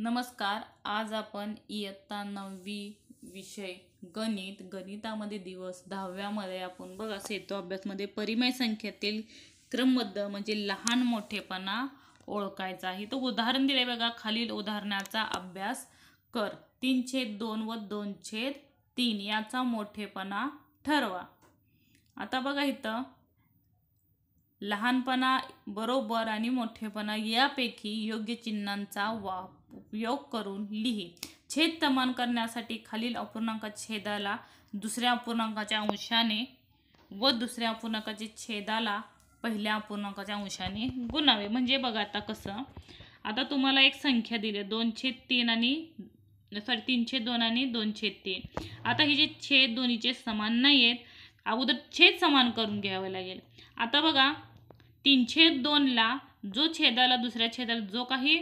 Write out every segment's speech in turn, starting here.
नमस्कार आज आपण इयत्ता नववी विषय गणित गणितामध्ये दिवस दहाव्यामध्ये आपण बघा सेतो अभ्यासमध्ये परिमय संख्येतील क्रमबद्ध म्हणजे लहान मोठेपणा ओळखायचा आहे तो उदाहरण दिले बघा खालील उदाहरणाचा अभ्यास कर तीन छेद दोन व दोन छेद तीन याचा मोठेपणा ठरवा आता बघा इथं लहानपणा बरोबर आणि मोठेपणा यापैकी योग्य चिन्हांचा वापर उपयोग करून लिही छेद तमान करण्यासाठी खालील अपूर्णांक छेदाला दुसऱ्या अपूर्णांकाच्या अंशाने व दुसऱ्या अपूर्णांकाच्या छेदाला पहिल्या अपूर्णांकाच्या अंशाने गुणावे म्हणजे बघा आता कसं आता तुम्हाला एक संख्या दिली छेद तीन आणि सॉरी तीनशे दोन आणि दोनशे तीन आता हे जे छेद दोन्हीचे समान नाही आहेत अगोदर छेद समान करून घ्यावं लागेल आता बघा तीनशे दोनला जो छेदाला दुसऱ्या छेदाला जो काही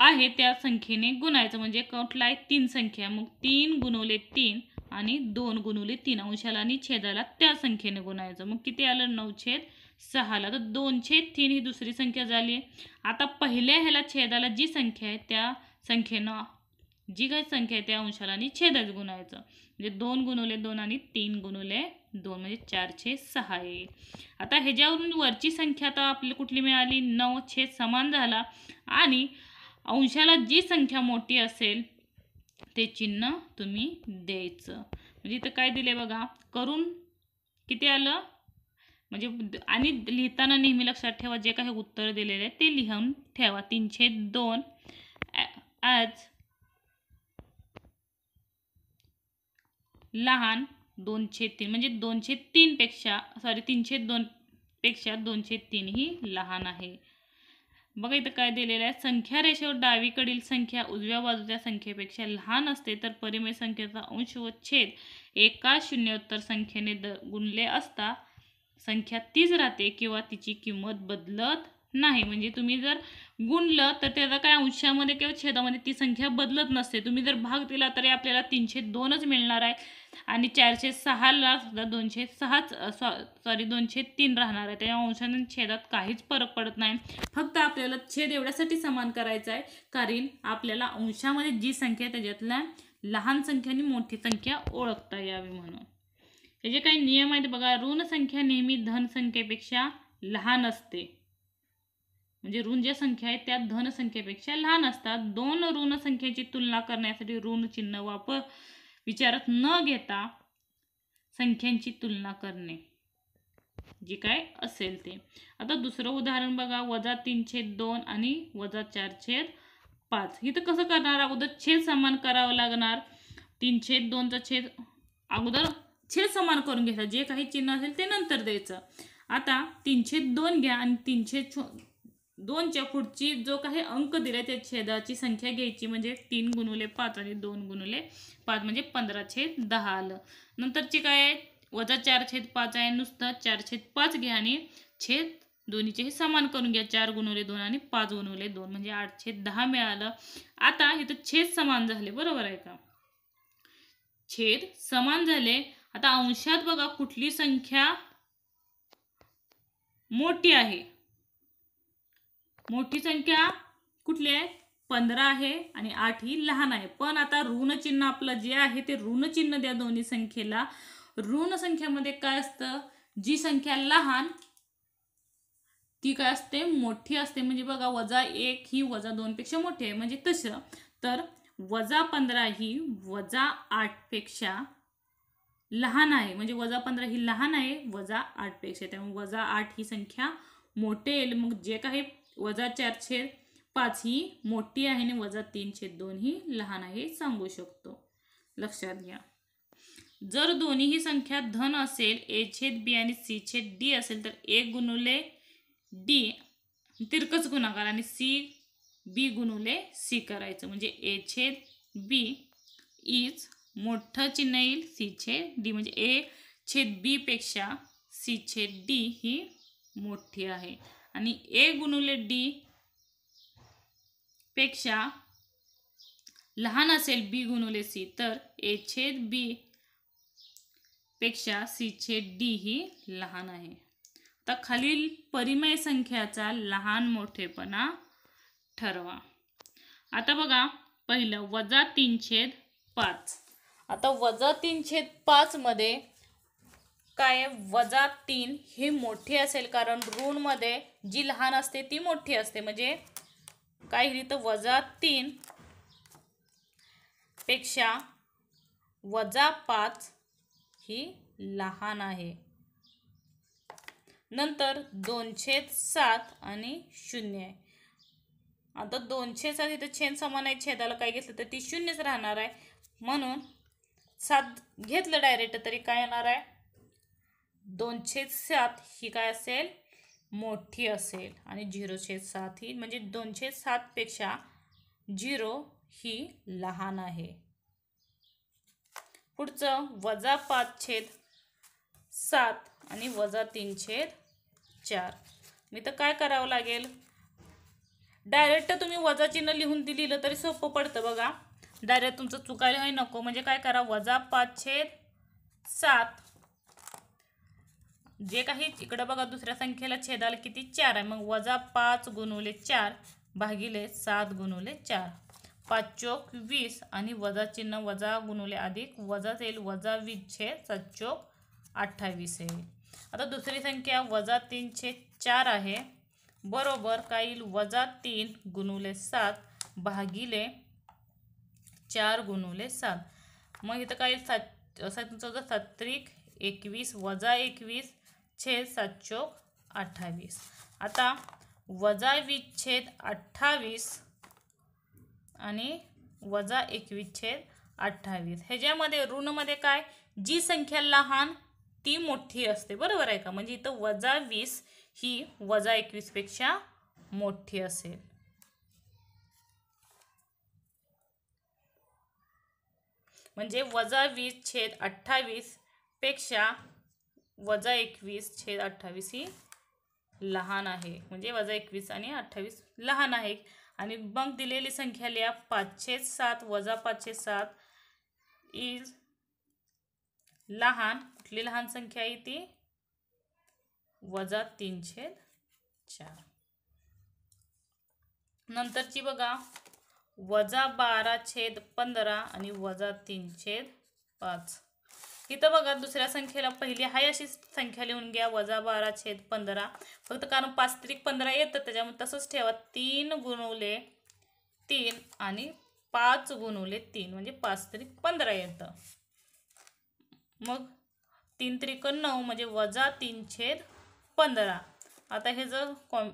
आहे त्या संख्येने गुणायचं म्हणजे कुठला आहे तीन संख्या मग तीन गुणवले तीन आणि दोन गुणवले तीन अंशाला आणि छेदाला त्या संख्येने गुणायचं मग किती आलं नऊ छेद सहाला तर दोन छेद तीन ही दुसरी संख्या झाली आहे आता पहिल्या ह्याला छेदाला जी संख्या आहे त्या संख्येनं जी काही संख्या आहे त्या अंशाला आणि छेदच गुणायचं म्हणजे दोन गुणवले दोन आणि तीन गुणवले दोन म्हणजे चार छेद सहा येईल आता ह्याच्यावरून वरची संख्या आता आपली कुठली मिळाली नऊ छेद समान झाला आणि अंशाला जी संख्या मोठी असेल ते चिन्ह तुम्ही द्यायचं म्हणजे इथं काय दिले बघा करून किती आलं म्हणजे आणि लिहिताना नेहमी लक्षात ठेवा जे काही उत्तर दिलेले आहे ते लिहून ठेवा तीनशे दोन आज लहान दोनशे तीन म्हणजे दोनशे तीनपेक्षा सॉरी तीनशे पेक्षा दोनशे तीन ही लहान आहे बघा इथं काय दिलेलं आहे संख्या रेषेवर डावीकडील संख्या उजव्या बाजूच्या संख्येपेक्षा लहान असते तर परिमय संख्येचा अंश व छेद एका शून्योत्तर संख्येने द गुणले असता संख्या तीच राहते किंवा तिची किंमत बदलत नाही म्हणजे तुम्ही जर गुणलं तर त्याचा काय अंशामध्ये किंवा छेदामध्ये ती संख्या बदलत नसते तुम्ही जर भाग दिला तरी आपल्याला तीनशे दोनच मिळणार आहे आणि चारशे सहाला सुद्धा दोनशे सहाच सॉ सॉरी दोनशे तीन राहणार आहे त्या अंशाने छेदात काहीच फरक पडत नाही फक्त आपल्याला छेद एवढ्यासाठी समान करायचा आहे कारण आपल्याला अंशामध्ये जी संख्या त्याच्यातल्या लहान संख्या आणि मोठी संख्या ओळखता यावी म्हणून त्याचे काही नियम आहेत बघा ऋण संख्या नेहमी धनसंख्येपेक्षा लहान असते म्हणजे ऋण ज्या संख्या आहेत त्या धनसंख्येपेक्षा लहान असतात दोन ऋण संख्येची तुलना करण्यासाठी ऋण चिन्ह वापर विचारात न घेता संख्यांची तुलना करणे जे काय असेल ते आता दुसरं उदाहरण बघा वजा तीन छेद दोन आणि वजा चार छेद पाच इथं कसं करणार अगोदर छेद समान करावं लागणार तीन छेद दोनचा छेद अगोदर छेद समान करून घ्यायचा जे काही चिन्ह असेल ते नंतर द्यायचं आता तीनशे दोन घ्या आणि तीनशे दोनच्या पुढची जो काही अंक दिला त्या छेदाची संख्या घ्यायची म्हणजे तीन गुणुले पाच आणि दोन गुणुले पाच म्हणजे पंधरा छेद दहा आलं नंतरची काय आहे वजा चार छेद पाच आहे नुसतं चार छेद पाच घ्या आणि छेद हे समान करून घ्या चार गुणवले दोन आणि पाच गुणवले दोन म्हणजे आठ छेद दहा मिळालं आता हे तर छेद समान झाले बरोबर आहे का छेद समान झाले आता अंशात बघा कुठली संख्या मोठी आहे मोठी संख्या कुठली आहे पंधरा आहे आणि आठ ही लहान आहे पण आता ऋणचिन्ह आपलं जे आहे ते ऋणचिन्ह द्या दोन्ही संख्येला ऋण संख्यामध्ये काय असतं जी संख्या लहान ती काय असते मोठी असते म्हणजे बघा वजा एक ही वजा दोनपेक्षा मोठी आहे म्हणजे तसं तर वजा पंधरा ही वजा पेक्षा लहान आहे म्हणजे वजा पंधरा ही लहान आहे वजा आठपेक्षा त्यामुळे वजा आठ ही संख्या मोठे मग जे काही वजा चार छेद पाच ही मोठी आहे आणि वजा तीन छेद दोन ही लहान आहे सांगू शकतो लक्षात घ्या जर दोन्हीही संख्या धन असेल ए छेद बी आणि सी छेद डी असेल तर ए गुणुले डी तिरकच गुणाकार आणि सी बी गुणुले सी करायचं म्हणजे ए छेद बी इज मोठं चिन्ह येईल सी छेद डी म्हणजे ए छेद बी पेक्षा सी छेद डी ही मोठी आहे आणि ए गुणुले डी पेक्षा लहान असेल बी गुणुले सी तर ए छेद बी पेक्षा सी छेद डी ही लहान आहे तर खालील परिमय संख्याचा लहान मोठेपणा ठरवा आता बघा पहिलं वजा तीन छेद पाच आता वजा तीन छेद पाचमध्ये काय वजा तीन ही मोठी असेल कारण ऋणमध्ये जी लहान असते ती मोठी असते म्हणजे काय लिहिली तर वजा तीन पेक्षा वजा पाच ही लहान आहे नंतर दोनशे सात आणि शून्य आहे आता दोनशे सात इथं छेद समान आहे छेदाला काय घेतलं तर ती शून्यच राहणार आहे म्हणून सात घेतलं डायरेक्ट तरी काय येणार आहे दोनशे सात ही काय असेल मोठी असेल आणि झिरो छेद सात ही म्हणजे दोनशे सातपेक्षा झिरो ही लहान आहे पुढचं वजा पाच छेद सात आणि वजा तीन छेद चार मी तर काय करावं लागेल डायरेक्ट तुम्ही वजा चिन्ह लिहून दिलं तरी सोपं पडतं बघा डायरेक्ट तुमचं चुकायलाही नको म्हणजे काय करा वजा पाच छेद सात जे काही इकडं बघा दुसऱ्या संख्येला छेदाला किती चार आहे मग वजा पाच गुणवले चार भागिले सात गुणवले चार पाच चोक वीस आणि वजा चिन्ह वजा गुणवले अधिक वजा येईल वजा वीस छे सात चोक अठ्ठावीस येईल आता दुसरी संख्या वजा तीन छे चार आहे बरोबर काय वजा तीन गुणवले सात भागिले चार गुणवले सात मग इथं काय येईल सात सात सात्रिक एकवीस वजा एकवीस छेद सात चोक अठ्ठावीस आता वजा वीस छेद अठ्ठावीस आणि वजा एकवीस छेद अठ्ठावीस ह्याच्यामध्ये ऋणमध्ये काय जी संख्या लहान ती मोठी असते बरोबर आहे का म्हणजे इथं वजा वीस ही वजा एकवीस पेक्षा मोठी असेल म्हणजे वजा वीस छेद अठ्ठावीस पेक्षा वजा एकवीस छेद अठ्ठावीस ही लहान आहे म्हणजे वजा एकवीस आणि अठ्ठावीस लहान आहे आणि मग दिलेली संख्या लिहा पाचशे सात वजा पाचशे सात इज लहान कुठली लहान संख्या आहे ती वजा तीनशेद चार नंतरची बघा वजा बारा छेद पंधरा आणि वजा तीन छेद पाच इथं बघा दुसऱ्या संख्येला पहिली हाय अशी संख्या लिहून घ्या वजा बारा छेद पंधरा फक्त कारण पाच त्रिक पंधरा येतं त्याच्यामुळे तसंच ठेवा तीन गुणवले तीन आणि पाच गुणवले तीन म्हणजे पाच त्रिक पंधरा येतं मग तीन त्रिक नऊ म्हणजे वजा तीन छेद पंधरा आता हे जर कॉम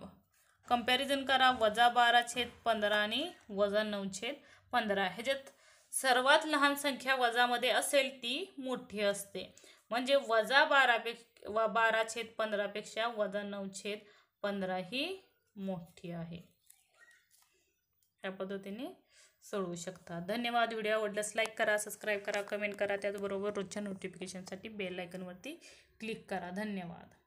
कम्पॅरिझन करा वजा बारा छेद पंधरा आणि वजा नऊ छेद पंधरा ह्याच्यात सर्वात लहान संख्या वजामध्ये असेल ती मोठी असते म्हणजे वजा बारापेक्षा व बारा छेद पंधरापेक्षा वजा नऊ छेद पंधरा ही मोठी आहे या पद्धतीने सोडवू शकता धन्यवाद व्हिडिओ आवडल्यास लाईक करा सबस्क्राईब करा कमेंट करा त्याचबरोबर रोजच्या नोटिफिकेशनसाठी बेल आयकनवरती क्लिक करा धन्यवाद